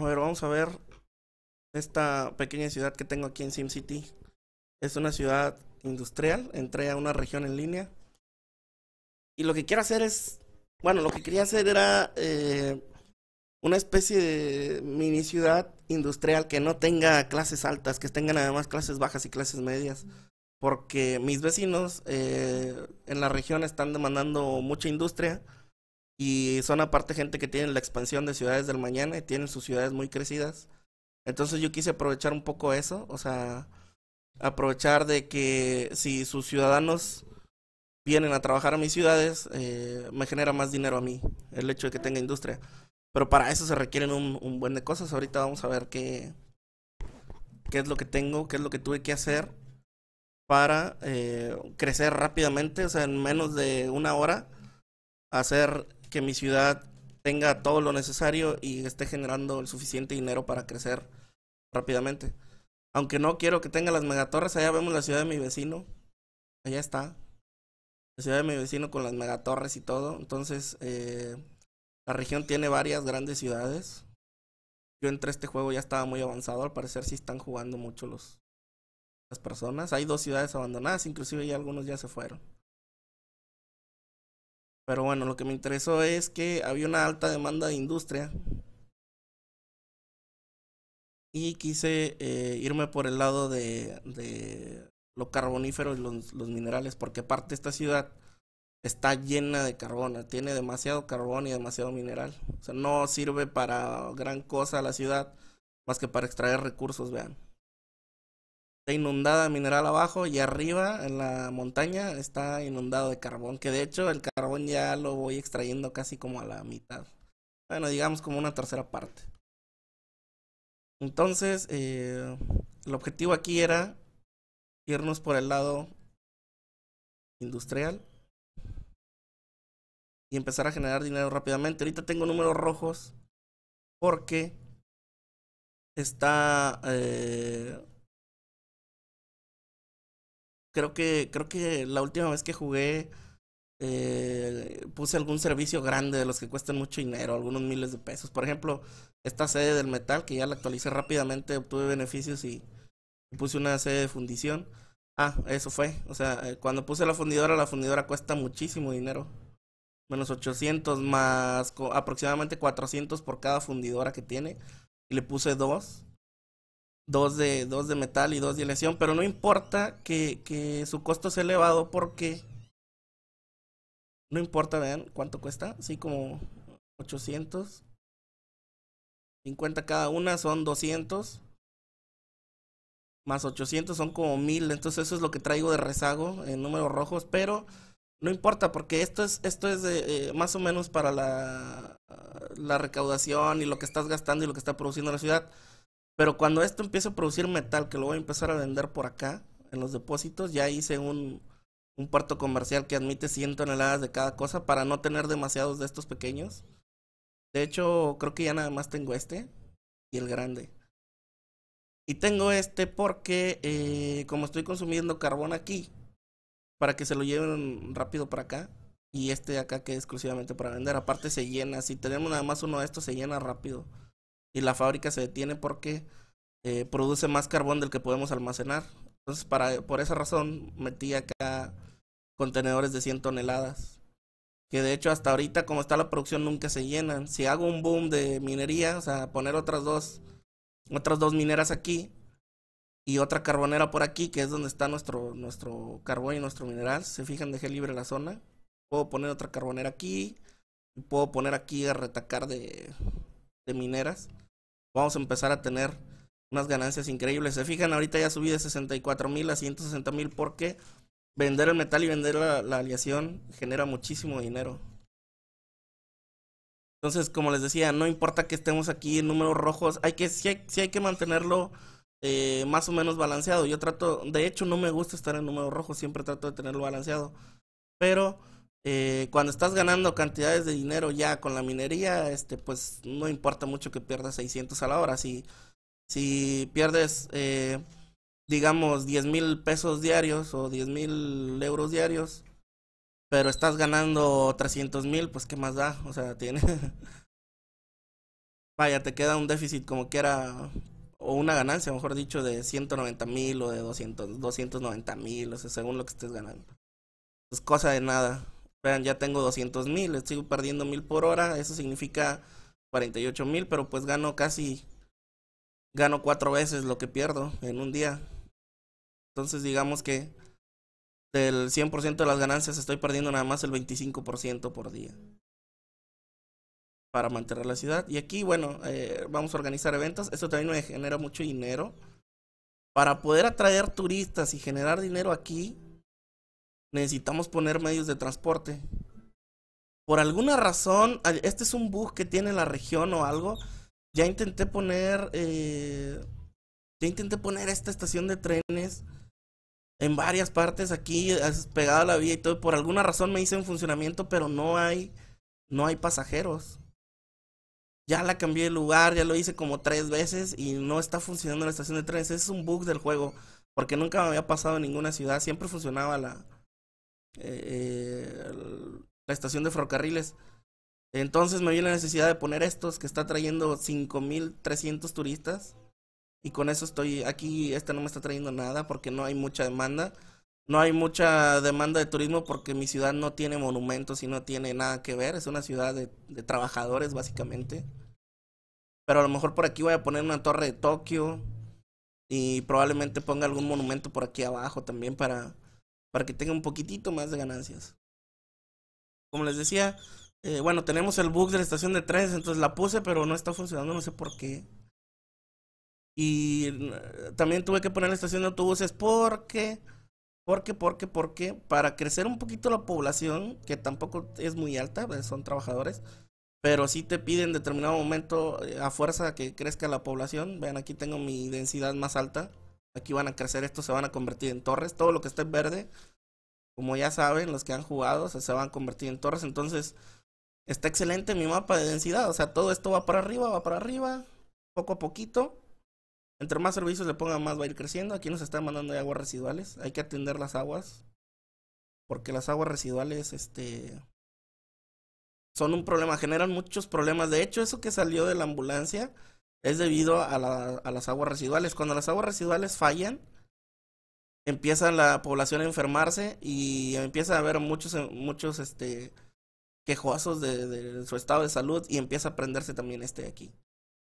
A ver, vamos a ver esta pequeña ciudad que tengo aquí en SimCity. Es una ciudad industrial, entré a una región en línea. Y lo que quiero hacer es, bueno, lo que quería hacer era eh, una especie de mini ciudad industrial que no tenga clases altas, que tengan además clases bajas y clases medias. Porque mis vecinos eh, en la región están demandando mucha industria y son aparte gente que tiene la expansión de ciudades del mañana y tienen sus ciudades muy crecidas. Entonces yo quise aprovechar un poco eso, o sea, aprovechar de que si sus ciudadanos vienen a trabajar a mis ciudades, eh, me genera más dinero a mí, el hecho de que tenga industria. Pero para eso se requieren un, buen de cosas. Ahorita vamos a ver qué, qué es lo que tengo, qué es lo que tuve que hacer para eh, crecer rápidamente, o sea, en menos de una hora, hacer que mi ciudad tenga todo lo necesario y esté generando el suficiente dinero para crecer rápidamente. Aunque no quiero que tenga las megatorres, allá vemos la ciudad de mi vecino. Allá está. La ciudad de mi vecino con las megatorres y todo. Entonces, eh, la región tiene varias grandes ciudades. Yo entré este juego ya estaba muy avanzado. Al parecer sí están jugando mucho los, las personas. Hay dos ciudades abandonadas, inclusive ya algunos ya se fueron. Pero bueno, lo que me interesó es que había una alta demanda de industria. Y quise eh, irme por el lado de, de lo carbonífero y los, minerales, porque de esta ciudad está llena de carbón, tiene demasiado carbón y demasiado mineral. O sea, no sirve para gran cosa la ciudad más que para extraer recursos, vean inundada mineral abajo y arriba en la montaña está inundado de carbón, que de hecho el carbón ya lo voy extrayendo casi como a la mitad. Bueno, digamos como una tercera parte. Entonces, eh, el objetivo aquí era irnos por el lado industrial y empezar a generar dinero rápidamente. Ahorita tengo números rojos porque está eh, Creo que, creo que la última vez que jugué eh, puse algún servicio grande de los que cuestan mucho dinero, algunos miles de pesos. Por ejemplo, esta sede del metal, que ya la actualicé rápidamente, obtuve beneficios y puse una sede de fundición. Ah, eso fue. O sea, eh, cuando puse la fundidora, la fundidora cuesta muchísimo dinero. Menos 800 más aproximadamente 400 por cada fundidora que tiene. Y le puse dos dos de, dos de metal y dos de lesión, pero no importa que, que su costo sea elevado porque no importa, vean cuánto cuesta, Sí, como 800, 50 cada una son 200, más 800 son como 1000, entonces eso es lo que traigo de rezago en números rojos, pero no importa porque esto es, esto es de, eh, más o menos para la, la recaudación y lo que estás gastando y lo que está produciendo la ciudad. Pero cuando esto empiece a producir metal, que lo voy a empezar a vender por acá, en los depósitos, ya hice un, un puerto comercial que admite 100 toneladas de cada cosa para no tener demasiados de estos pequeños. De hecho, creo que ya nada más tengo este y el grande. Y tengo este porque eh, como estoy consumiendo carbón aquí, para que se lo lleven rápido para acá, y este acá que es exclusivamente para vender, aparte se llena, si tenemos nada más uno de estos se llena rápido y la fábrica se detiene porque eh, produce más carbón del que podemos almacenar. Entonces, para, por esa razón, metí acá contenedores de 100 toneladas. Que de hecho, hasta ahorita, como está la producción, nunca se llenan. Si hago un boom de minería, o sea, poner otras dos, otras dos mineras aquí y otra carbonera por aquí, que es donde está nuestro, nuestro carbón y nuestro mineral. se fijan, dejé libre la zona. Puedo poner otra carbonera aquí. Y puedo poner aquí a retacar de, de mineras vamos a empezar a tener unas ganancias increíbles. Se fijan, ahorita ya subí de 64 mil a 160 mil porque vender el metal y vender la, la, aleación genera muchísimo dinero. Entonces, como les decía, no importa que estemos aquí en números rojos, hay que, hay, que mantenerlo eh, más o menos balanceado. Yo trato, de hecho, no me gusta estar en números rojos, siempre trato de tenerlo balanceado. Pero eh, cuando estás ganando cantidades de dinero ya con la minería, este, pues no importa mucho que pierdas 600 a la hora. Si, si pierdes, eh, digamos, 10 mil pesos diarios o 10 mil euros diarios, pero estás ganando 300 mil, pues qué más da. O sea, tiene... Vaya, te queda un déficit como que era o una ganancia, mejor dicho, de 190 mil o de 200, 290 mil, o sea, según lo que estés ganando. Es cosa de nada. Vean, ya tengo 200 mil, estoy perdiendo mil por hora, eso significa 48 mil, pero pues gano casi, gano cuatro veces lo que pierdo en un día. Entonces digamos que del 100% de las ganancias estoy perdiendo nada más el 25% por día para mantener la ciudad. Y aquí, bueno, eh, vamos a organizar eventos. eso también me genera mucho dinero. Para poder atraer turistas y generar dinero aquí, necesitamos poner medios de transporte. Por alguna razón, este es un bug que tiene la región o algo. Ya intenté poner, eh, ya intenté poner esta estación de trenes en varias partes aquí, has a la vía y todo. Por alguna razón me hice en funcionamiento, pero no hay, no hay pasajeros. Ya la cambié de lugar, ya lo hice como tres veces y no está funcionando la estación de trenes. Es un bug del juego, porque nunca me había pasado en ninguna ciudad. Siempre funcionaba la, eh, la estación de ferrocarriles. Entonces me vi la necesidad de poner estos que está trayendo 5.300 turistas y con eso estoy aquí, esta no me está trayendo nada porque no hay mucha demanda. No hay mucha demanda de turismo porque mi ciudad no tiene monumentos y no tiene nada que ver. Es una ciudad de trabajadores básicamente. Pero a lo mejor por aquí voy a poner una torre de Tokio y probablemente ponga algún monumento por aquí abajo también para para que tenga un poquitito más de ganancias. Como les decía, eh, bueno, tenemos el bug de la estación de trenes, entonces la puse, pero no está funcionando, no sé por qué. Y eh, también tuve que poner la estación de autobuses porque, porque, porque, porque, para crecer un poquito la población, que tampoco es muy alta, eh, son trabajadores, pero sí te piden en determinado momento, a fuerza que crezca la población, vean aquí tengo mi densidad más alta, Aquí van a crecer estos, se van a convertir en torres. Todo lo que esté verde, como ya saben, los que han jugado, se, van a convertir en torres. Entonces, está excelente mi mapa de densidad. O sea, todo esto va para arriba, va para arriba, poco a poquito. Entre más servicios le pongan, más va a ir creciendo. Aquí nos están mandando aguas residuales. Hay que atender las aguas. Porque las aguas residuales, este. Son un problema, generan muchos problemas. De hecho, eso que salió de la ambulancia es debido a, las aguas residuales. Cuando las aguas residuales fallan, empieza la población a enfermarse y empieza a haber muchos, muchos este, quejosos de, su estado de salud y empieza a prenderse también este aquí.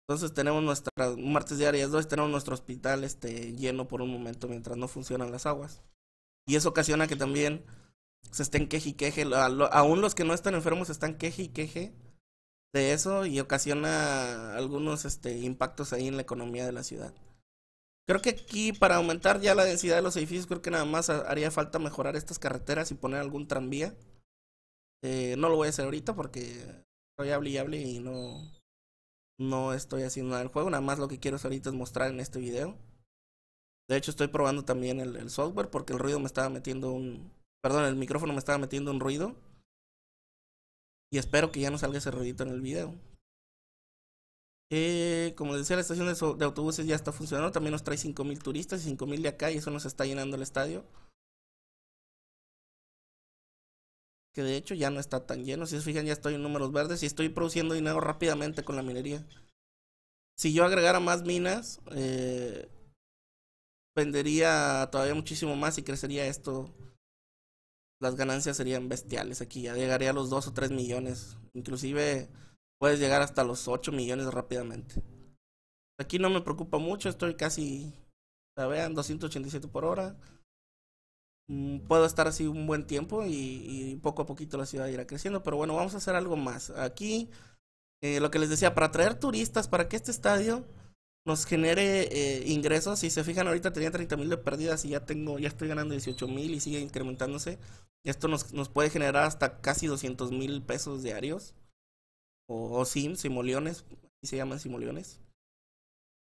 Entonces tenemos nuestras martes diarias 2, tenemos nuestro hospital este, lleno por un momento mientras no funcionan las aguas. Y eso ocasiona que también se estén queje y queje, aún los que no están enfermos están queje y queje de eso y ocasiona algunos este, impactos ahí en la economía de la ciudad. Creo que aquí para aumentar ya la densidad de los edificios, creo que nada más haría falta mejorar estas carreteras y poner algún tranvía. Eh, no lo voy a hacer ahorita porque estoy hable y hable y no, no estoy haciendo nada del juego. Nada más lo que quiero ahorita es mostrar en este video. De hecho estoy probando también el, el software porque el ruido me estaba metiendo un... Perdón, el micrófono me estaba metiendo un ruido. Y espero que ya no salga ese ruidito en el video. Eh, como decía, la estación de, autobuses ya está funcionando. También nos trae 5.000 turistas y 5.000 de acá y eso nos está llenando el estadio. Que de hecho ya no está tan lleno. Si se fijan, ya estoy en números verdes y estoy produciendo dinero rápidamente con la minería. Si yo agregara más minas, eh, vendería todavía muchísimo más y crecería esto las ganancias serían bestiales aquí. Ya llegaría a los 2 o 3 millones. Inclusive puedes llegar hasta los 8 millones rápidamente. Aquí no me preocupa mucho, estoy casi, vean, 287 por hora. Mm, puedo estar así un buen tiempo y, poco a poquito la ciudad irá creciendo. Pero bueno, vamos a hacer algo más. Aquí, eh, lo que les decía, para atraer turistas para que este estadio nos genere eh, ingresos. Si se fijan, ahorita tenía 30 mil de pérdidas y ya tengo, ya estoy ganando 18 mil y sigue incrementándose. Esto nos, nos, puede generar hasta casi 200 mil pesos diarios. O, sim, simoleones, Así se llaman simoleones.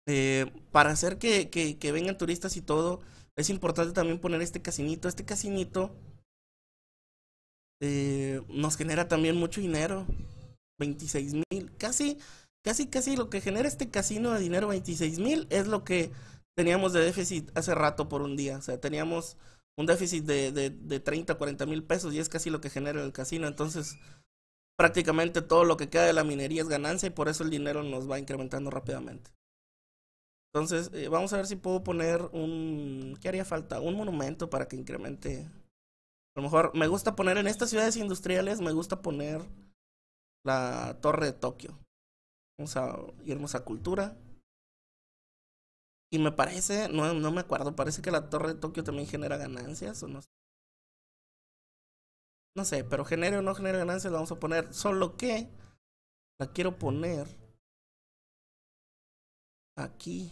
Eh, para hacer que, que, vengan turistas y todo, es importante también poner este casinito. Este casinito eh, nos genera también mucho dinero. 26 mil, casi casi casi lo que genera este casino de dinero 26 mil es lo que teníamos de déficit hace rato por un día. O sea, teníamos un déficit de, de, de 30, 40 mil pesos y es casi lo que genera el casino. Entonces, prácticamente todo lo que queda de la minería es ganancia y por eso el dinero nos va incrementando rápidamente. Entonces, eh, vamos a ver si puedo poner un... ¿Qué haría falta? Un monumento para que incremente. A lo mejor me gusta poner en estas ciudades industriales, me gusta poner la torre de Tokio. Vamos a irnos cultura. Y me parece, no, no me acuerdo, parece que la torre de Tokio también genera ganancias o no sé. No sé, pero genera o no genera ganancias, la vamos a poner. Solo que la quiero poner aquí.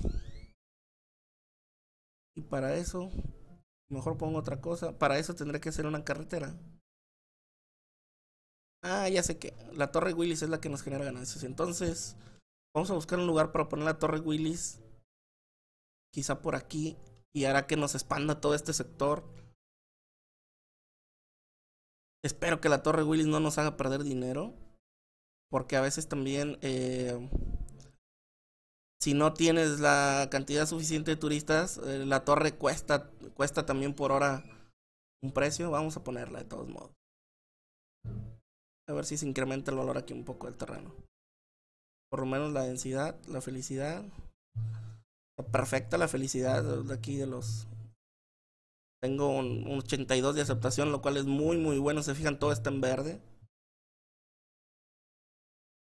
Y para eso, mejor pongo otra cosa. Para eso tendré que hacer una carretera. Ah, ya sé que la Torre Willis es la que nos genera ganancias. Entonces, vamos a buscar un lugar para poner la Torre Willis. Quizá por aquí. Y hará que nos expanda todo este sector. Espero que la Torre Willis no nos haga perder dinero. Porque a veces también... Eh, si no tienes la cantidad suficiente de turistas, eh, la torre cuesta, cuesta también por hora un precio. Vamos a ponerla de todos modos a ver si se incrementa el valor aquí un poco del terreno. Por lo menos la densidad, la felicidad. Perfecta la felicidad de aquí de los... Tengo un, 82 de aceptación, lo cual es muy, muy bueno. Se fijan, todo está en verde.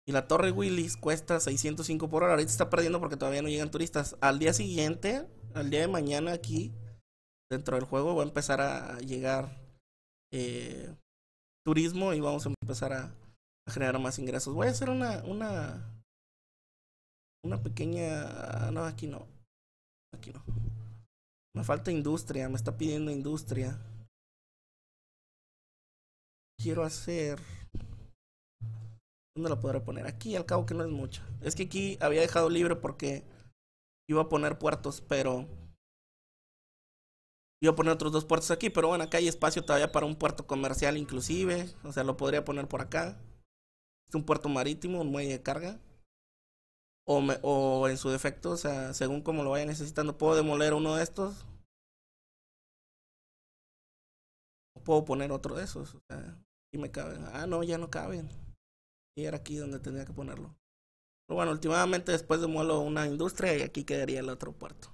Y la Torre Willis cuesta 605 por hora. Ahorita está perdiendo porque todavía no llegan turistas. Al día siguiente, al día de mañana aquí, dentro del juego, va a empezar a llegar eh, turismo y vamos a empezar a, generar más ingresos. Voy a hacer una, una, una pequeña... Ah, no, aquí no. Aquí no. Me falta industria, me está pidiendo industria. Quiero hacer... ¿Dónde la podré poner? Aquí, al cabo que no es mucha. Es que aquí había dejado libre porque iba a poner puertos, pero yo poner otros dos puertos aquí, pero bueno, acá hay espacio todavía para un puerto comercial inclusive. O sea, lo podría poner por acá. Es un puerto marítimo, un muelle de carga. O, en su defecto, o sea, según como lo vaya necesitando, puedo demoler uno de estos. O puedo poner otro de esos. y me caben. Ah, no, ya no caben. Y era aquí donde tenía que ponerlo. Pero bueno, últimamente después demuelo una industria y aquí quedaría el otro puerto.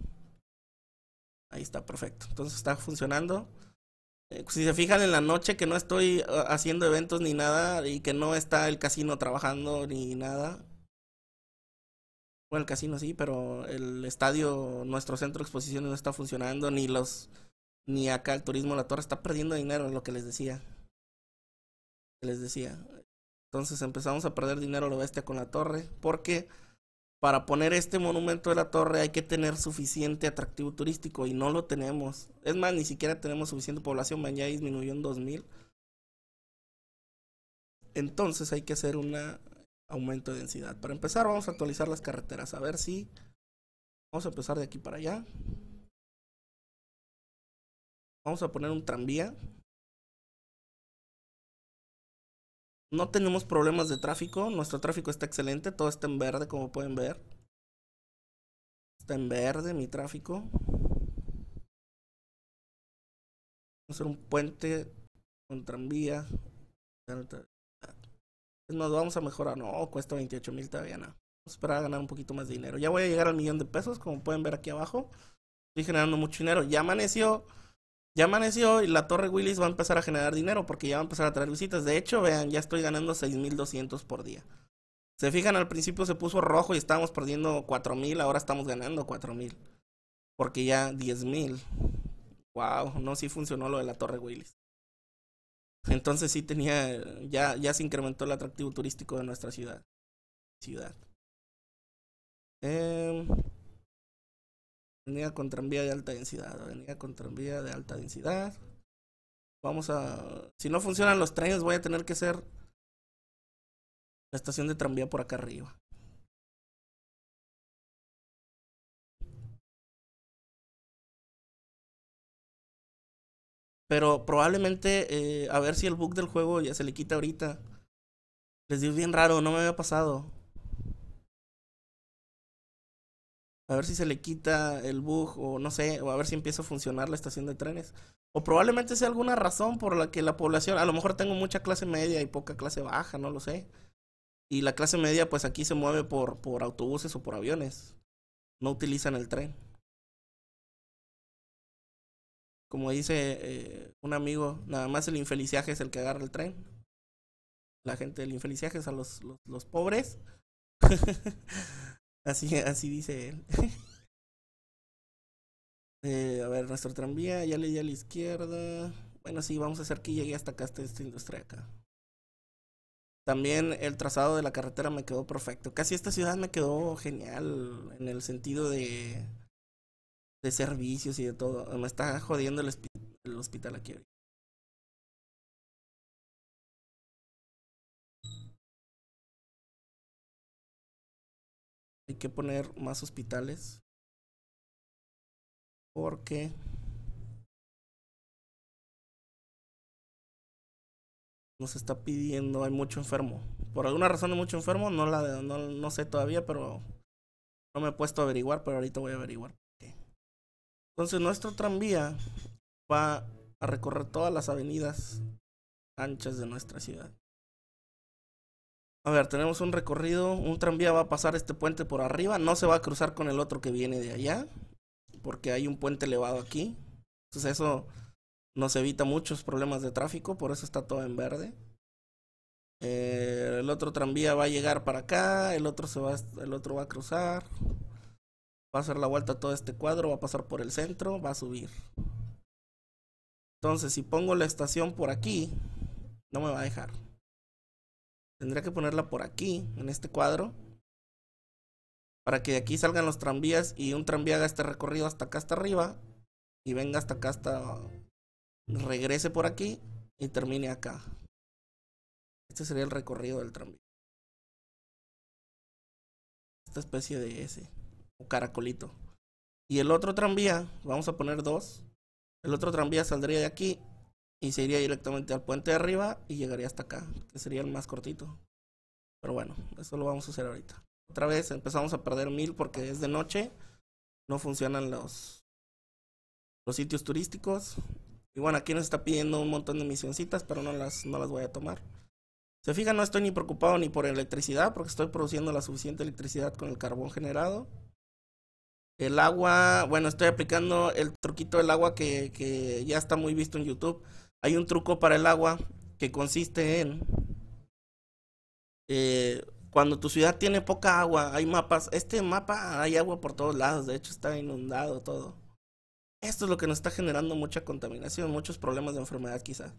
Ahí está, perfecto. Entonces está funcionando. Eh, si se fijan en la noche que no estoy eh, haciendo eventos ni nada y que no está el casino trabajando ni nada. Bueno, el casino sí, pero el estadio, nuestro centro de exposiciones no está funcionando, ni los, ni acá el turismo La Torre está perdiendo dinero, es lo que les decía. Les decía. Entonces empezamos a perder dinero lo bestia con la torre, porque para poner este monumento de la torre hay que tener suficiente atractivo turístico y no lo tenemos. Es más, ni siquiera tenemos suficiente población, ya disminuyó en 2000. Entonces hay que hacer un aumento de densidad. Para empezar vamos a actualizar las carreteras, a ver si... Vamos a empezar de aquí para allá. Vamos a poner un tranvía No tenemos problemas de tráfico, nuestro tráfico está excelente, todo está en verde como pueden ver. Está en verde mi tráfico. Vamos a hacer un puente con tranvía. Es más, vamos a mejorar. No, cuesta 28 mil todavía nada. Vamos a esperar a ganar un poquito más de dinero. Ya voy a llegar al millón de pesos, como pueden ver aquí abajo. Estoy generando mucho dinero. Ya amaneció. Ya amaneció y la Torre Willis va a empezar a generar dinero porque ya va a empezar a traer visitas. De hecho, vean, ya estoy ganando 6.200 por día. Se fijan, al principio se puso rojo y estábamos perdiendo 4.000, ahora estamos ganando 4.000. Porque ya 10.000. Wow, no, sí funcionó lo de la Torre Willis. Entonces sí tenía, ya, ya se incrementó el atractivo turístico de nuestra ciudad. Ciudad. Eh, Venía con tranvía de alta densidad, avenida con tranvía de alta densidad. Vamos a... Si no funcionan los trenes, voy a tener que hacer la estación de tranvía por acá arriba. Pero probablemente, eh, a ver si el bug del juego ya se le quita ahorita. Les digo bien raro, no me había pasado. a ver si se le quita el bug o no sé, o a ver si empieza a funcionar la estación de trenes. O probablemente sea alguna razón por la que la población, a lo mejor tengo mucha clase media y poca clase baja, no lo sé. Y la clase media pues aquí se mueve por, por autobuses o por aviones. No utilizan el tren. Como dice eh, un amigo, nada más el infeliciaje es el que agarra el tren. La gente del infeliciaje es a los, los, los pobres. Así, así dice él. eh, a ver, nuestro tranvía, ya le di a la izquierda. Bueno, sí, vamos a hacer que llegue hasta acá, hasta esta industria acá. También el trazado de la carretera me quedó perfecto. Casi esta ciudad me quedó genial en el sentido de, de servicios y de todo. Me está jodiendo el, hospital aquí hoy. Hay que poner más hospitales. Porque nos está pidiendo, hay mucho enfermo. Por alguna razón hay mucho enfermo, no la no sé todavía, pero no me he puesto a averiguar, pero ahorita voy a averiguar. Entonces nuestro tranvía va a recorrer todas las avenidas anchas de nuestra ciudad. A ver, tenemos un recorrido, un tranvía va a pasar este puente por arriba, no se va a cruzar con el otro que viene de allá, porque hay un puente elevado aquí. Entonces eso nos evita muchos problemas de tráfico, por eso está todo en verde. Eh, el otro tranvía va a llegar para acá, el otro se va, el otro va a cruzar, va a hacer la vuelta a todo este cuadro, va a pasar por el centro, va a subir. Entonces, si pongo la estación por aquí, no me va a dejar. Tendría que ponerla por aquí, en este cuadro. Para que de aquí salgan los tranvías y un tranvía haga este recorrido hasta acá, hasta arriba. Y venga hasta acá, hasta... Regrese por aquí y termine acá. Este sería el recorrido del tranvía. Esta especie de ese. O caracolito. Y el otro tranvía, vamos a poner dos. El otro tranvía saldría de aquí y se iría directamente al puente de arriba y llegaría hasta acá, que sería el más cortito. Pero bueno, eso lo vamos a hacer ahorita. Otra vez empezamos a perder mil porque es de noche, no funcionan los, los sitios turísticos. Y bueno, aquí nos está pidiendo un montón de misioncitas, pero no las, no las voy a tomar. Se fijan, no estoy ni preocupado ni por electricidad, porque estoy produciendo la suficiente electricidad con el carbón generado. El agua, bueno, estoy aplicando el truquito del agua que, que ya está muy visto en YouTube hay un truco para el agua que consiste en eh, cuando tu ciudad tiene poca agua, hay mapas. Este mapa hay agua por todos lados, de hecho está inundado todo. Esto es lo que nos está generando mucha contaminación, muchos problemas de enfermedad quizás.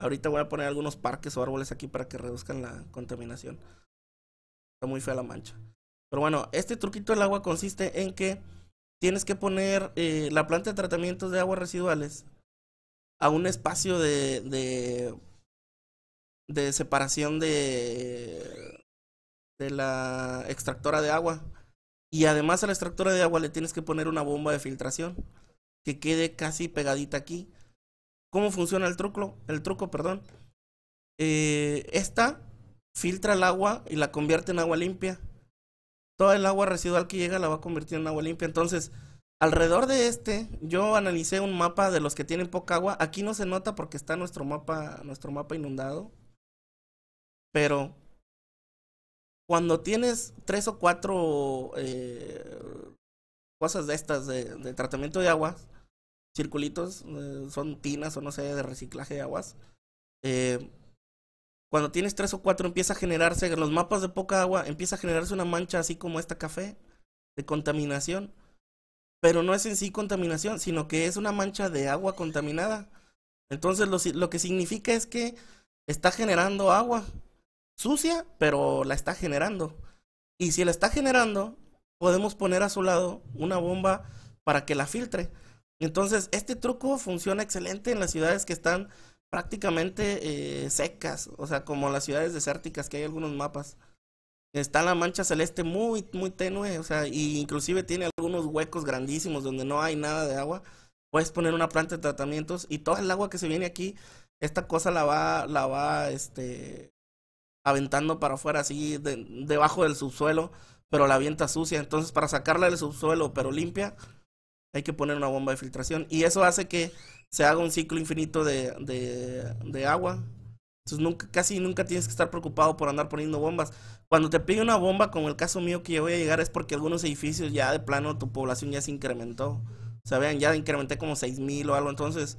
Ahorita voy a poner algunos parques o árboles aquí para que reduzcan la contaminación. Está muy fea la mancha. Pero bueno, este truquito del agua consiste en que tienes que poner eh, la planta de tratamientos de aguas residuales a un espacio de, de, de separación de, de la extractora de agua. Y además a la extractora de agua le tienes que poner una bomba de filtración que quede casi pegadita aquí. ¿Cómo funciona el truco? El truco, perdón. Eh, esta filtra el agua y la convierte en agua limpia. Toda el agua residual que llega la va a convertir en agua limpia. Entonces, Alrededor de este, yo analicé un mapa de los que tienen poca agua. Aquí no se nota porque está nuestro mapa, nuestro mapa inundado. Pero cuando tienes tres o cuatro eh, cosas de estas de, tratamiento de aguas, circulitos, eh, son tinas o no sé, de reciclaje de aguas. Eh, cuando tienes tres o cuatro empieza a generarse, en los mapas de poca agua empieza a generarse una mancha así como esta café de contaminación pero no es en sí contaminación, sino que es una mancha de agua contaminada. Entonces lo, que significa es que está generando agua sucia, pero la está generando. Y si la está generando, podemos poner a su lado una bomba para que la filtre. Entonces, este truco funciona excelente en las ciudades que están prácticamente eh, secas, o sea, como las ciudades desérticas que hay algunos mapas está la mancha celeste muy, muy tenue, o sea, y inclusive tiene algunos huecos grandísimos donde no hay nada de agua. Puedes poner una planta de tratamientos y toda el agua que se viene aquí, esta cosa la va, la va, este, aventando para afuera, así, debajo del subsuelo, pero la avienta sucia. Entonces, para sacarla del subsuelo, pero limpia, hay que poner una bomba de filtración. Y eso hace que se haga un ciclo infinito de agua entonces nunca, casi nunca tienes que estar preocupado por andar poniendo bombas. Cuando te pide una bomba, como el caso mío que yo voy a llegar, es porque algunos edificios ya de plano tu población ya se incrementó. O sea, vean, ya incrementé como 6.000 o algo. Entonces,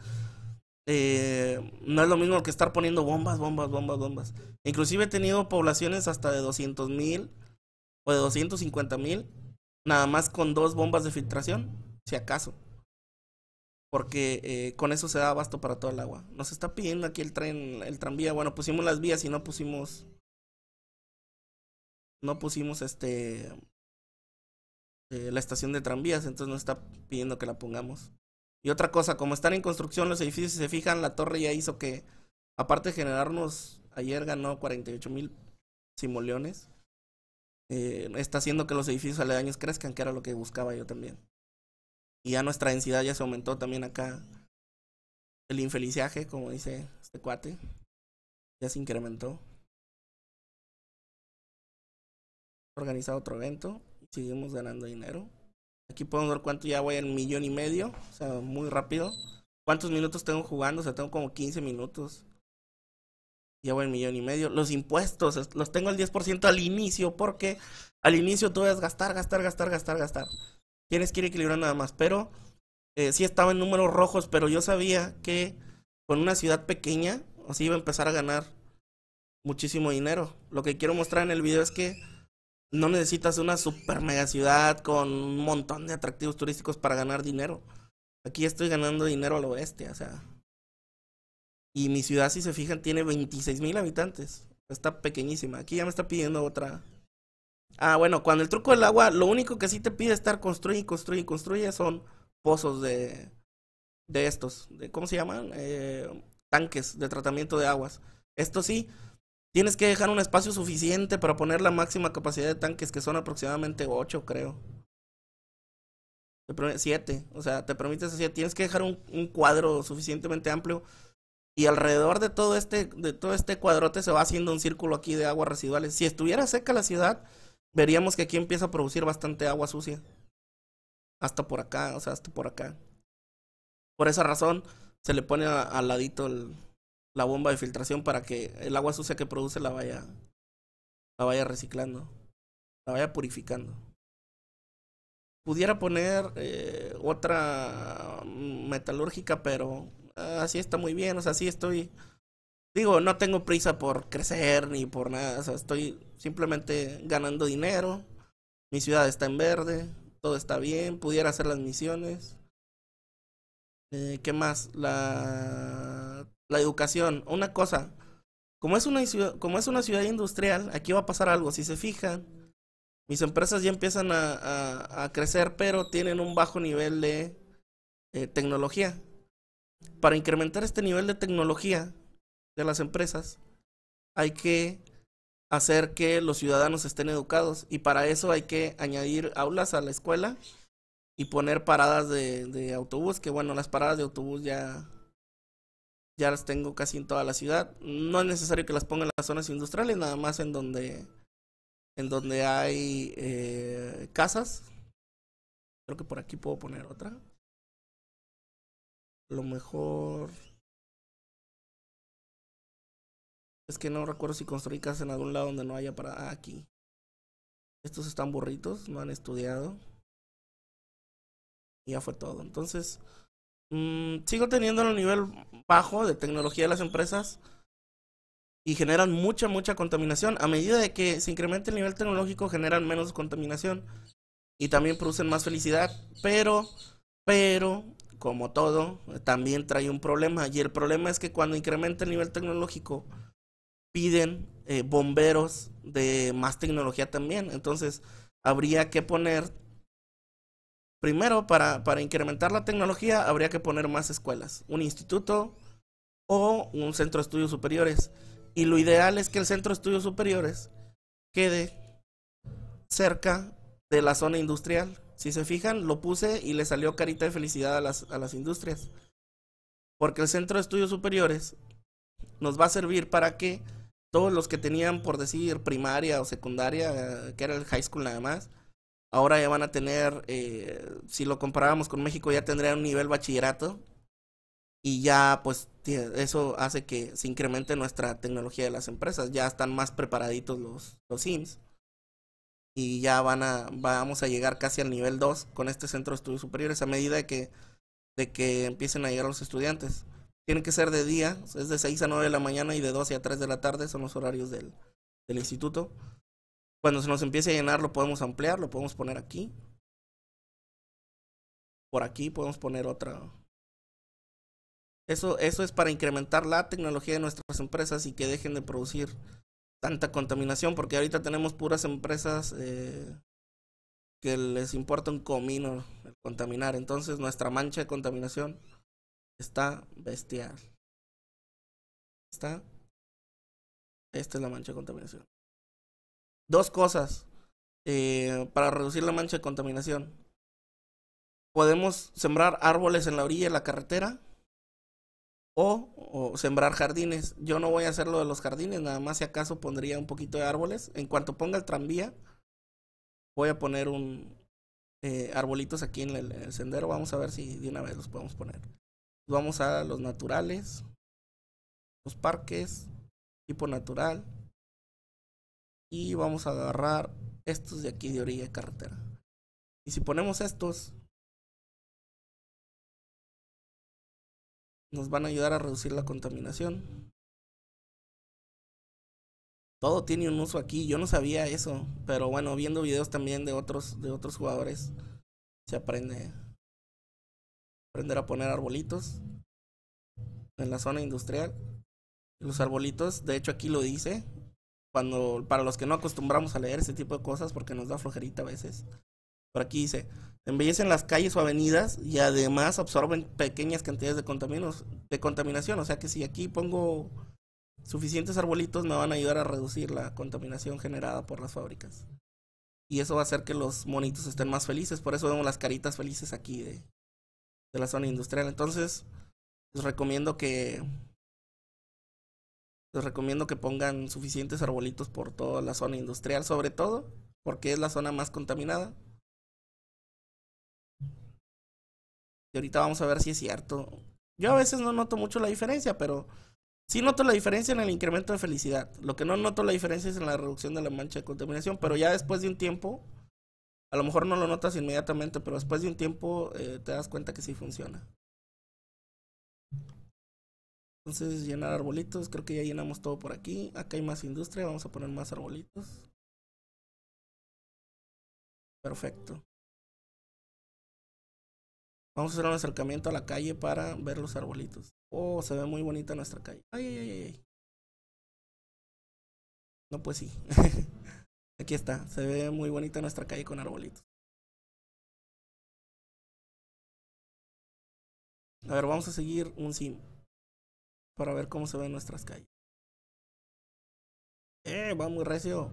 eh, no es lo mismo que estar poniendo bombas, bombas, bombas, bombas. Inclusive he tenido poblaciones hasta de 200.000 o de 250.000, nada más con dos bombas de filtración, si acaso porque eh, con eso se da abasto para todo el agua. Nos está pidiendo aquí el tren, el tranvía, bueno, pusimos las vías y no pusimos no pusimos este eh, la estación de tranvías, entonces nos está pidiendo que la pongamos. Y otra cosa, como están en construcción los edificios, si se fijan, la torre ya hizo que, aparte de generarnos, ayer ganó 48 mil simoleones, eh, está haciendo que los edificios aledaños crezcan, que era lo que buscaba yo también. Y ya nuestra densidad ya se aumentó también acá. El infeliciaje, como dice este cuate, ya se incrementó. Organizado otro evento. Seguimos ganando dinero. Aquí podemos ver cuánto ya voy en millón y medio. O sea, muy rápido. ¿Cuántos minutos tengo jugando? O sea, tengo como 15 minutos. Ya voy en millón y medio. Los impuestos, los tengo al 10% al inicio porque al inicio tú debes gastar, gastar, gastar, gastar, gastar que quiere equilibrar nada más, pero eh, sí estaba en números rojos, pero yo sabía que con una ciudad pequeña así iba a empezar a ganar muchísimo dinero. Lo que quiero mostrar en el video es que no necesitas una super mega ciudad con un montón de atractivos turísticos para ganar dinero. Aquí estoy ganando dinero al oeste, o sea. Y mi ciudad, si se fijan, tiene 26 mil habitantes. Está pequeñísima. Aquí ya me está pidiendo otra Ah, bueno, cuando el truco del agua, lo único que sí te pide estar construyendo, construye, construye son pozos de, de estos, ¿cómo se llaman? Eh, tanques de tratamiento de aguas. Esto sí, tienes que dejar un espacio suficiente para poner la máxima capacidad de tanques, que son aproximadamente 8, creo. 7, o sea, te permites, así, tienes que dejar un, un cuadro suficientemente amplio y alrededor de todo este de todo este cuadrote se va haciendo un círculo aquí de aguas residuales. Si estuviera seca la ciudad, veríamos que aquí empieza a producir bastante agua sucia. Hasta por acá, o sea, hasta por acá. Por esa razón se le pone al ladito el, la bomba de filtración para que el agua sucia que produce la vaya, la vaya reciclando, la vaya purificando. Pudiera poner eh, otra mm, metalúrgica, pero así ah, está muy bien, o sea, así estoy Digo, no tengo prisa por crecer ni por nada. O sea, estoy simplemente ganando dinero. Mi ciudad está en verde. Todo está bien. Pudiera hacer las misiones. Eh, ¿Qué más? La, la educación. Una cosa. Como es una, como es una ciudad industrial, aquí va a pasar algo. Si se fijan, mis empresas ya empiezan a, a, crecer, pero tienen un bajo nivel de eh, tecnología. Para incrementar este nivel de tecnología, las empresas, hay que hacer que los ciudadanos estén educados y para eso hay que añadir aulas a la escuela y poner paradas de, autobús, que bueno, las paradas de autobús ya, ya las tengo casi en toda la ciudad. No es necesario que las pongan en las zonas industriales, nada más en donde, en donde hay eh, casas. Creo que por aquí puedo poner otra. lo mejor Es que no recuerdo si construí casa en algún lado donde no haya para ah, aquí. Estos están burritos, no han estudiado. Y ya fue todo. Entonces, mm, sigo teniendo el nivel bajo de tecnología de las empresas y generan mucha, mucha contaminación. A medida de que se incrementa el nivel tecnológico, generan menos contaminación y también producen más felicidad. Pero, pero, como todo, también trae un problema. Y el problema es que cuando incrementa el nivel tecnológico, piden eh, bomberos de más tecnología también. Entonces, habría que poner, primero, para, para incrementar la tecnología, habría que poner más escuelas, un instituto o un centro de estudios superiores. Y lo ideal es que el centro de estudios superiores quede cerca de la zona industrial. Si se fijan, lo puse y le salió carita de felicidad a las, a las industrias. Porque el centro de estudios superiores nos va a servir para que todos los que tenían, por decir, primaria o secundaria, eh, que era el high school nada más, ahora ya van a tener, eh, si lo comparábamos con México, ya tendrían un nivel bachillerato y ya pues eso hace que se incremente nuestra tecnología de las empresas, ya están más preparaditos los, los Sims y ya van a, vamos a llegar casi al nivel 2 con este centro de estudios superiores a medida que, de que empiecen a llegar los estudiantes tienen que ser de día, es de 6 a 9 de la mañana y de 12 a 3 de la tarde, son los horarios del, del instituto. Cuando se nos empiece a llenar lo podemos ampliar, lo podemos poner aquí. Por aquí podemos poner otra. Eso, eso es para incrementar la tecnología de nuestras empresas y que dejen de producir tanta contaminación, porque ahorita tenemos puras empresas eh, que les importa un comino contaminar. Entonces nuestra mancha de contaminación Está bestial. Está. Esta es la mancha de contaminación. Dos cosas eh, para reducir la mancha de contaminación. Podemos sembrar árboles en la orilla de la carretera o, sembrar jardines. Yo no voy a hacer lo de los jardines, nada más si acaso pondría un poquito de árboles. En cuanto ponga el tranvía, voy a poner un eh, arbolitos aquí en el, en el, sendero. Vamos a ver si de una vez los podemos poner. Vamos a los naturales, los parques, tipo natural. Y vamos a agarrar estos de aquí de orilla de carretera. Y si ponemos estos, nos van a ayudar a reducir la contaminación. Todo tiene un uso aquí, yo no sabía eso, pero bueno, viendo videos también de otros de otros jugadores se aprende aprender a poner arbolitos en la zona industrial. Los arbolitos, de hecho aquí lo dice, cuando para los que no acostumbramos a leer ese tipo de cosas porque nos da flojerita a veces. Por aquí dice, embellecen las calles o avenidas y además absorben pequeñas cantidades de, contaminos, de contaminación. O sea que si aquí pongo suficientes arbolitos me van a ayudar a reducir la contaminación generada por las fábricas. Y eso va a hacer que los monitos estén más felices. Por eso vemos las caritas felices aquí de, de la zona industrial. Entonces, les recomiendo que les recomiendo que pongan suficientes arbolitos por toda la zona industrial, sobre todo porque es la zona más contaminada. Y ahorita vamos a ver si es cierto. Yo a veces no noto mucho la diferencia, pero sí noto la diferencia en el incremento de felicidad. Lo que no noto la diferencia es en la reducción de la mancha de contaminación, pero ya después de un tiempo a lo mejor no lo notas inmediatamente, pero después de un tiempo eh, te das cuenta que sí funciona. Entonces llenar arbolitos, creo que ya llenamos todo por aquí. Acá hay más industria, vamos a poner más arbolitos. Perfecto. Vamos a hacer un acercamiento a la calle para ver los arbolitos. Oh, se ve muy bonita nuestra calle. Ay, ay, ay. ay. No, pues sí. Aquí está, se ve muy bonita nuestra calle con arbolitos. A ver, vamos a seguir un sim para ver cómo se ven nuestras calles. ¡Eh! Va muy recio.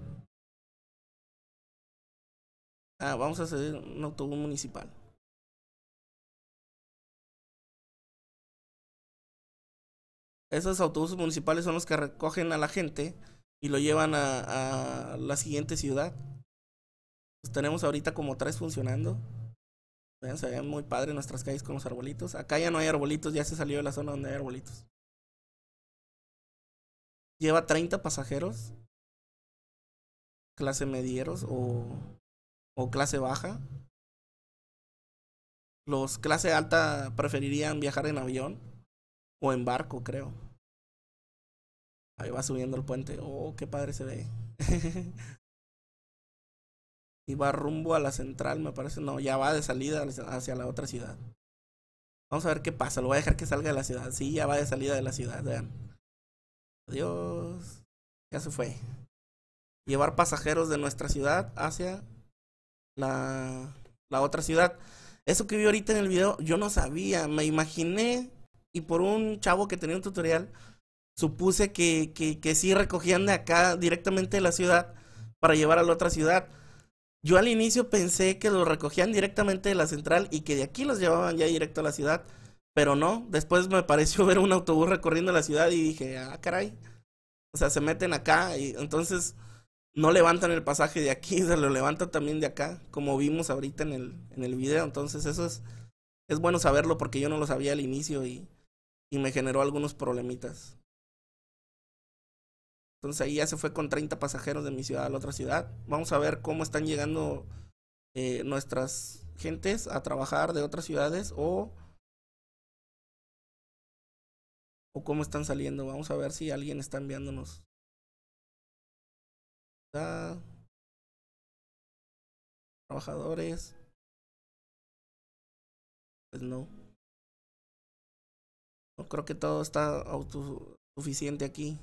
Ah, vamos a hacer un autobús municipal. Esos autobuses municipales son los que recogen a la gente y lo llevan a, la siguiente ciudad. Pues tenemos ahorita como tres funcionando. ¿Vean? Se ven muy padre nuestras calles con los arbolitos. Acá ya no hay arbolitos, ya se salió de la zona donde hay arbolitos. Lleva 30 pasajeros, clase medieros o, o clase baja. Los clase alta preferirían viajar en avión o en barco, creo. Ahí va subiendo el puente. Oh, qué padre se ve. y va rumbo a la central, me parece. No, ya va de salida hacia la otra ciudad. Vamos a ver qué pasa. Lo voy a dejar que salga de la ciudad. Sí, ya va de salida de la ciudad. Vean. Adiós. Ya se fue. Llevar pasajeros de nuestra ciudad hacia la, la otra ciudad. Eso que vi ahorita en el video, yo no sabía. Me imaginé. Y por un chavo que tenía un tutorial, supuse que, que, que sí recogían de acá directamente de la ciudad para llevar a la otra ciudad. Yo al inicio pensé que los recogían directamente de la central y que de aquí los llevaban ya directo a la ciudad, pero no, después me pareció ver un autobús recorriendo la ciudad y dije, ah, caray, o sea, se meten acá y entonces no levantan el pasaje de aquí, se lo levantan también de acá, como vimos ahorita en el, en el video, entonces eso es, es bueno saberlo porque yo no lo sabía al inicio y, y me generó algunos problemitas. Entonces ahí ya se fue con 30 pasajeros de mi ciudad a la otra ciudad. Vamos a ver cómo están llegando eh, nuestras gentes a trabajar de otras ciudades o, o cómo están saliendo. Vamos a ver si alguien está enviándonos. trabajadores. Pues no. No creo que todo está autosuficiente aquí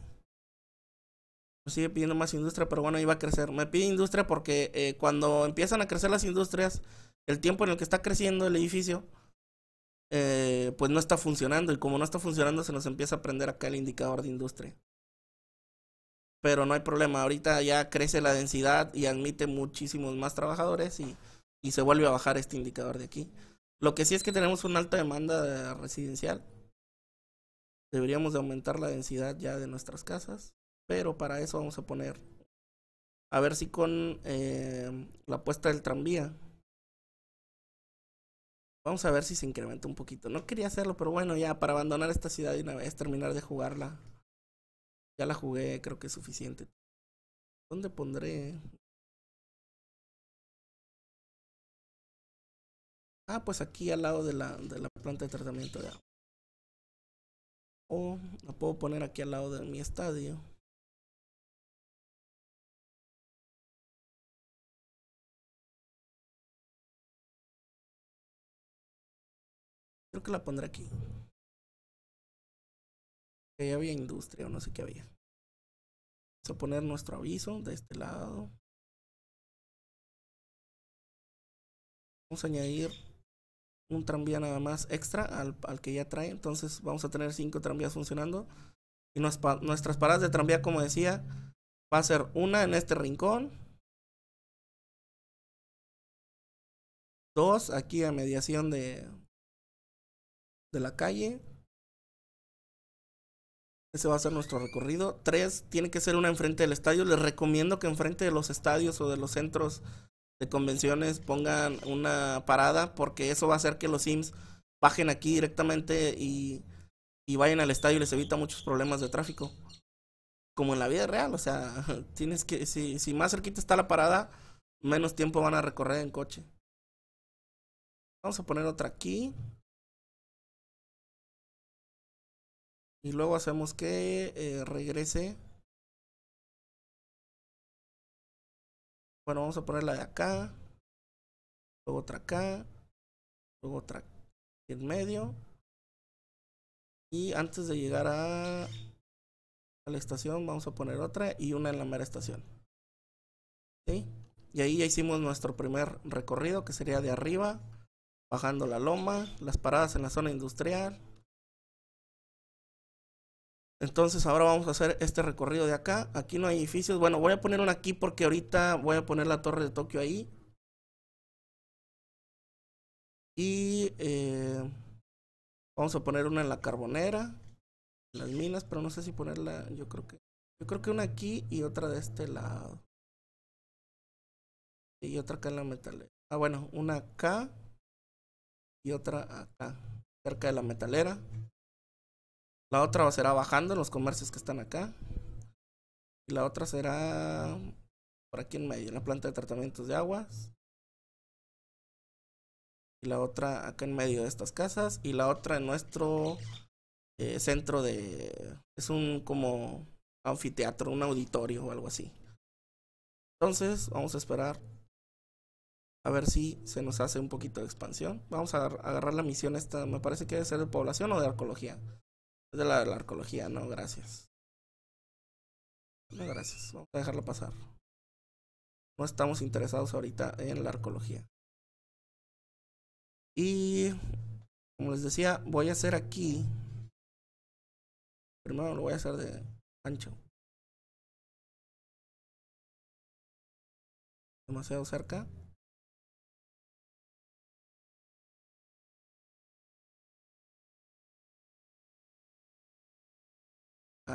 sigue pidiendo más industria, pero bueno, iba a crecer. Me pide industria porque eh, cuando empiezan a crecer las industrias, el tiempo en el que está creciendo el edificio, eh, pues no está funcionando. Y como no está funcionando, se nos empieza a prender acá el indicador de industria. Pero no hay problema, ahorita ya crece la densidad y admite muchísimos más trabajadores y, y se vuelve a bajar este indicador de aquí. Lo que sí es que tenemos una alta demanda residencial. Deberíamos de aumentar la densidad ya de nuestras casas. Pero para eso vamos a poner. A ver si con eh, la puesta del tranvía. Vamos a ver si se incrementa un poquito. No quería hacerlo, pero bueno, ya para abandonar esta ciudad y una vez terminar de jugarla. Ya la jugué, creo que es suficiente. ¿Dónde pondré? Ah, pues aquí al lado de la, de la planta de tratamiento de agua. O la puedo poner aquí al lado de mi estadio. Creo que la pondré aquí. Que ya había industria o no sé qué había. Vamos a poner nuestro aviso de este lado. Vamos a añadir un tranvía nada más extra al, que ya trae. Entonces vamos a tener cinco tranvías funcionando. Y nuestras paradas de tranvía, como decía, va a ser una en este rincón. Dos aquí a mediación de, de la calle. Ese va a ser nuestro recorrido. Tres, tiene que ser una enfrente del estadio. Les recomiendo que enfrente de los estadios o de los centros de convenciones pongan una parada porque eso va a hacer que los Sims bajen aquí directamente y, y vayan al estadio y les evita muchos problemas de tráfico. Como en la vida real, o sea, tienes que, si, si más cerquita está la parada, menos tiempo van a recorrer en coche. Vamos a poner otra aquí. Y luego hacemos que eh, regrese. Bueno, vamos a ponerla de acá. Luego otra acá. Luego otra en medio. Y antes de llegar a, a la estación, vamos a poner otra y una en la mera estación. ¿Sí? Y ahí ya hicimos nuestro primer recorrido, que sería de arriba, bajando la loma, las paradas en la zona industrial, entonces ahora vamos a hacer este recorrido de acá. Aquí no hay edificios. Bueno, voy a poner una aquí porque ahorita voy a poner la torre de Tokio ahí. Y eh, vamos a poner una en la carbonera. En las minas, pero no sé si ponerla. Yo creo que. Yo creo que una aquí y otra de este lado. Y otra acá en la metalera. Ah, bueno, una acá y otra acá. Cerca de la metalera. La otra será bajando en los comercios que están acá. Y la otra será por aquí en medio, en la planta de tratamientos de aguas. Y la otra acá en medio de estas casas. Y la otra en nuestro eh, centro de... Es un como anfiteatro, un auditorio o algo así. Entonces vamos a esperar a ver si se nos hace un poquito de expansión. Vamos a agarrar la misión esta, me parece que debe ser de población o de arqueología de la, la arqueología, no, gracias. No, gracias. Vamos a dejarlo pasar. No estamos interesados ahorita en la arqueología. Y como les decía, voy a hacer aquí. Primero lo voy a hacer de ancho. Demasiado cerca.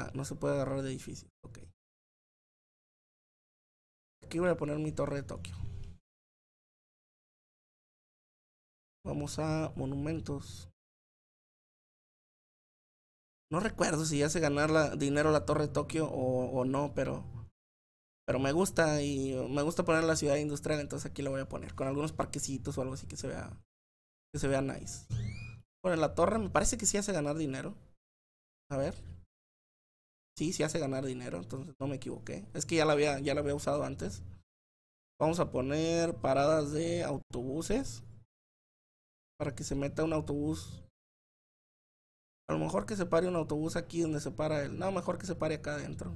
Ah, no se puede agarrar de edificio. Ok. Aquí voy a poner mi torre de Tokio. Vamos a monumentos. No recuerdo si hace ganar dinero la torre de Tokio o, no, pero... Pero me gusta y me gusta poner la ciudad industrial, entonces aquí la voy a poner. Con algunos parquecitos o algo así que se vea. Que se vea nice. Por la torre me parece que sí hace ganar dinero. A ver sí, sí hace ganar dinero, entonces no me equivoqué. Es que ya la había, ya la había usado antes. Vamos a poner paradas de autobuses para que se meta un autobús. A lo mejor que se pare un autobús aquí donde se para él. No, mejor que se pare acá adentro.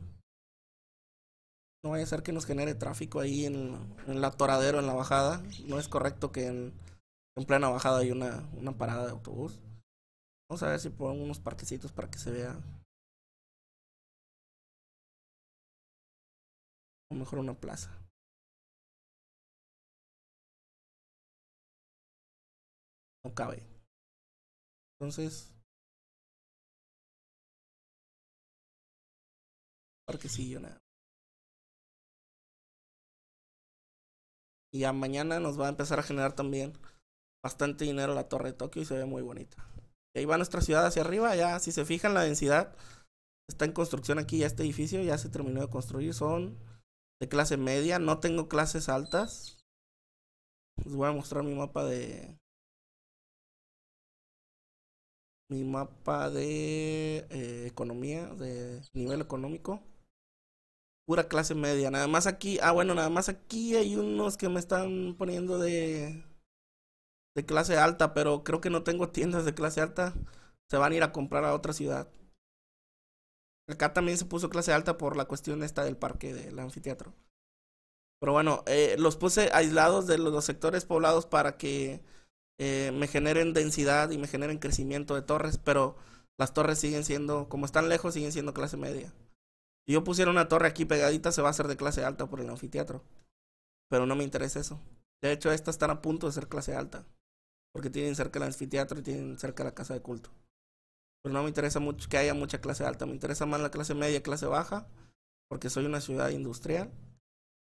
No vaya a ser que nos genere tráfico ahí en, en la toradero, en la bajada. No es correcto que en, plena bajada hay una, una parada de autobús. Vamos a ver si pongo unos parquecitos para que se vea o mejor una plaza. No cabe. Entonces, parquecillo nada. Y a mañana nos va a empezar a generar también bastante dinero la torre de Tokio y se ve muy bonita. Y ahí va nuestra ciudad hacia arriba, ya si se fijan la densidad, está en construcción aquí ya este edificio, ya se terminó de construir, son de clase media. No tengo clases altas. Les voy a mostrar mi mapa de... Mi mapa de eh, economía, de nivel económico. Pura clase media. Nada más aquí... Ah, bueno, nada más aquí hay unos que me están poniendo de... De clase alta, pero creo que no tengo tiendas de clase alta. Se van a ir a comprar a otra ciudad. Acá también se puso clase alta por la cuestión esta del parque del anfiteatro. Pero bueno, eh, los puse aislados de los sectores poblados para que eh, me generen densidad y me generen crecimiento de torres, pero las torres siguen siendo, como están lejos, siguen siendo clase media. Si yo pusiera una torre aquí pegadita, se va a hacer de clase alta por el anfiteatro. Pero no me interesa eso. De hecho, estas están a punto de ser clase alta. Porque tienen cerca el anfiteatro y tienen cerca la casa de culto. Pero pues no me interesa mucho que haya mucha clase alta, me interesa más la clase media, clase baja, porque soy una ciudad industrial.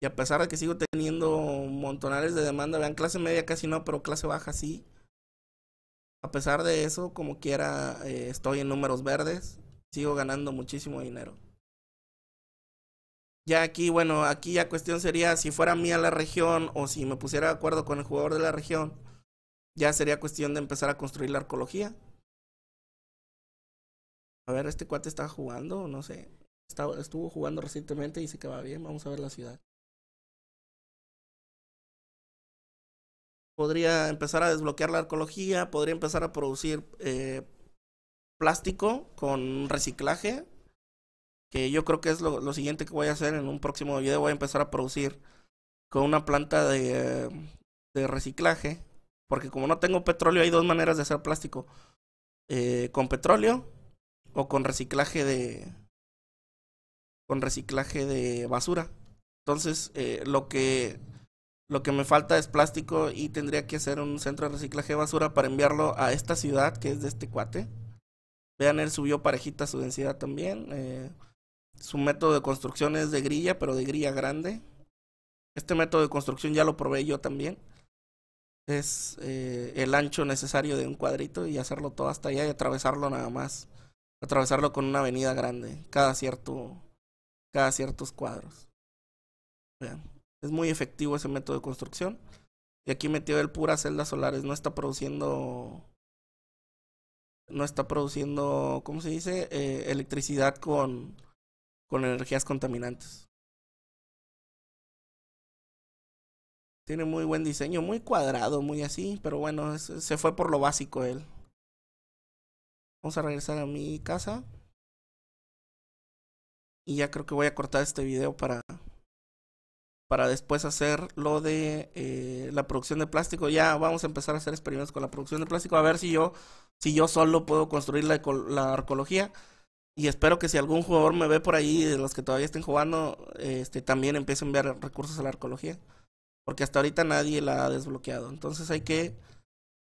Y a pesar de que sigo teniendo montonales de demanda, vean, clase media casi no, pero clase baja sí. A pesar de eso, como quiera, eh, estoy en números verdes, sigo ganando muchísimo dinero. Ya aquí, bueno, aquí ya cuestión sería si fuera mía la región o si me pusiera de acuerdo con el jugador de la región, ya sería cuestión de empezar a construir la arqueología a ver, este cuate está jugando, no sé, estuvo jugando recientemente, y dice que va bien, vamos a ver la ciudad. Podría empezar a desbloquear la arqueología, podría empezar a producir eh, plástico con reciclaje, que yo creo que es lo, lo, siguiente que voy a hacer en un próximo video, voy a empezar a producir con una planta de, de reciclaje, porque como no tengo petróleo hay dos maneras de hacer plástico, eh, con petróleo o con reciclaje de con reciclaje de basura. Entonces, eh, lo que lo que me falta es plástico y tendría que hacer un centro de reciclaje de basura para enviarlo a esta ciudad que es de este cuate. Vean, él subió parejita su densidad también. Eh, su método de construcción es de grilla, pero de grilla grande. Este método de construcción ya lo probé yo también. Es eh, el ancho necesario de un cuadrito y hacerlo todo hasta allá y atravesarlo nada más atravesarlo con una avenida grande, cada cierto, cada ciertos cuadros. es muy efectivo ese método de construcción. Y aquí metió el pura celdas solares, no está produciendo, no está produciendo, ¿cómo se dice? Eh, electricidad con, con energías contaminantes. Tiene muy buen diseño, muy cuadrado, muy así, pero bueno, se fue por lo básico él. Vamos a regresar a mi casa. Y ya creo que voy a cortar este video para, para después hacer lo de eh, la producción de plástico. Ya vamos a empezar a hacer experimentos con la producción de plástico, a ver si yo, si yo solo puedo construir la, la arqueología. Y espero que si algún jugador me ve por ahí, de los que todavía estén jugando, este, también empiece a enviar recursos a la arqueología. Porque hasta ahorita nadie la ha desbloqueado. Entonces hay que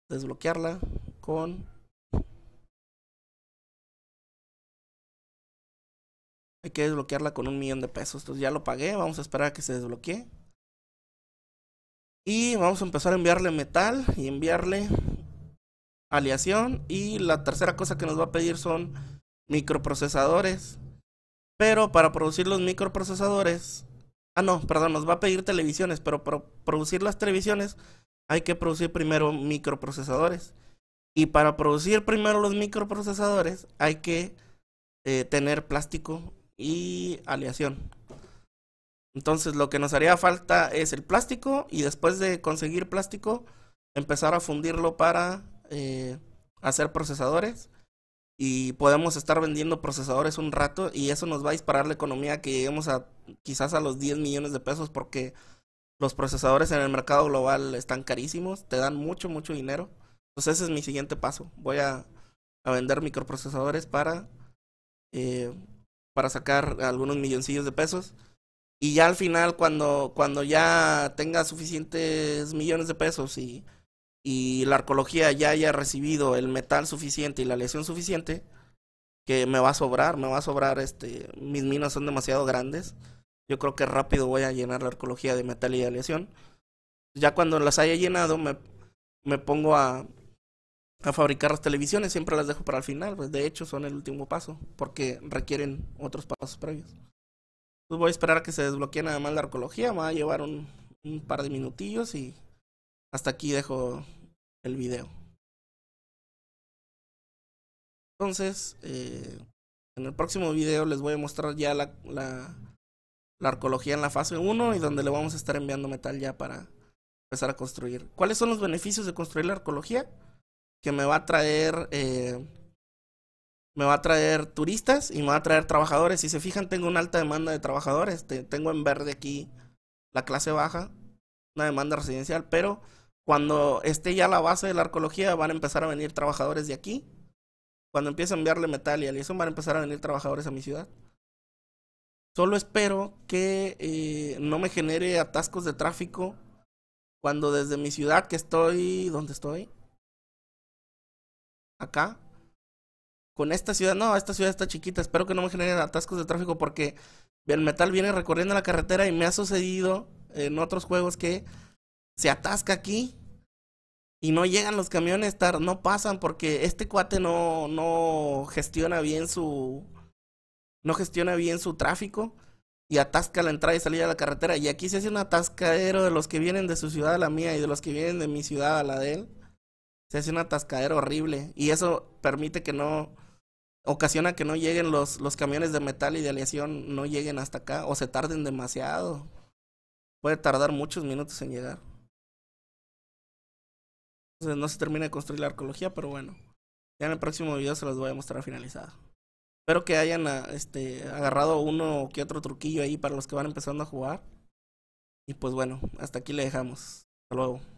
desbloquearla con Hay que desbloquearla con un millón de pesos. Entonces ya lo pagué, vamos a esperar a que se desbloquee. Y vamos a empezar a enviarle metal y enviarle aliación. Y la tercera cosa que nos va a pedir son microprocesadores. Pero para producir los microprocesadores... Ah, no, perdón, nos va a pedir televisiones, pero para producir las televisiones hay que producir primero microprocesadores. Y para producir primero los microprocesadores hay que eh, tener plástico y aleación. Entonces lo que nos haría falta es el plástico y después de conseguir plástico empezar a fundirlo para eh, hacer procesadores y podemos estar vendiendo procesadores un rato y eso nos va a disparar la economía que lleguemos a quizás a los 10 millones de pesos porque los procesadores en el mercado global están carísimos, te dan mucho, mucho dinero. Entonces ese es mi siguiente paso. Voy a, a vender microprocesadores para eh, para sacar algunos milloncillos de pesos. Y ya al final, cuando, cuando ya tenga suficientes millones de pesos y, y la arqueología ya haya recibido el metal suficiente y la aleación suficiente, que me va a sobrar, me va a sobrar, este, mis minas son demasiado grandes. Yo creo que rápido voy a llenar la arqueología de metal y de aleación. Ya cuando las haya llenado, me, me pongo a, a fabricar las televisiones, siempre las dejo para el final, pues de hecho son el último paso, porque requieren otros pasos previos. Pues, voy a esperar a que se desbloquee nada más la arqueología, va a llevar un, par de minutillos y hasta aquí dejo el video. Entonces, eh, en el próximo video les voy a mostrar ya la, la, la arqueología en la fase 1 y donde le vamos a estar enviando metal ya para empezar a construir. ¿Cuáles son los beneficios de construir la arqueología? que me va a traer... Eh, me va a traer turistas y me va a traer trabajadores. Si se fijan, tengo una alta demanda de trabajadores. tengo en verde aquí la clase baja, una demanda residencial, pero cuando esté ya la base de la arqueología van a empezar a venir trabajadores de aquí. Cuando empiece a enviarle metal y alisón van a empezar a venir trabajadores a mi ciudad. Solo espero que eh, no me genere atascos de tráfico cuando desde mi ciudad que estoy, donde estoy? acá con esta ciudad. No, esta ciudad está chiquita, espero que no me generen atascos de tráfico porque el metal viene recorriendo la carretera y me ha sucedido en otros juegos que se atasca aquí y no llegan los camiones, no pasan porque este cuate no, no gestiona bien su no gestiona bien su tráfico y atasca la entrada y salida de la carretera y aquí se hace un atascadero de los que vienen de su ciudad a la mía y de los que vienen de mi ciudad a la de él se hace una atascadero horrible y eso permite que no ocasiona que no lleguen los, camiones de metal y de aleación, no lleguen hasta acá o se tarden demasiado. Puede tardar muchos minutos en llegar. Entonces no se termina de construir la arqueología, pero bueno. Ya en el próximo video se los voy a mostrar finalizada. Espero que hayan ah, este, agarrado uno o que otro truquillo ahí para los que van empezando a jugar. Y pues bueno, hasta aquí le dejamos. Hasta luego.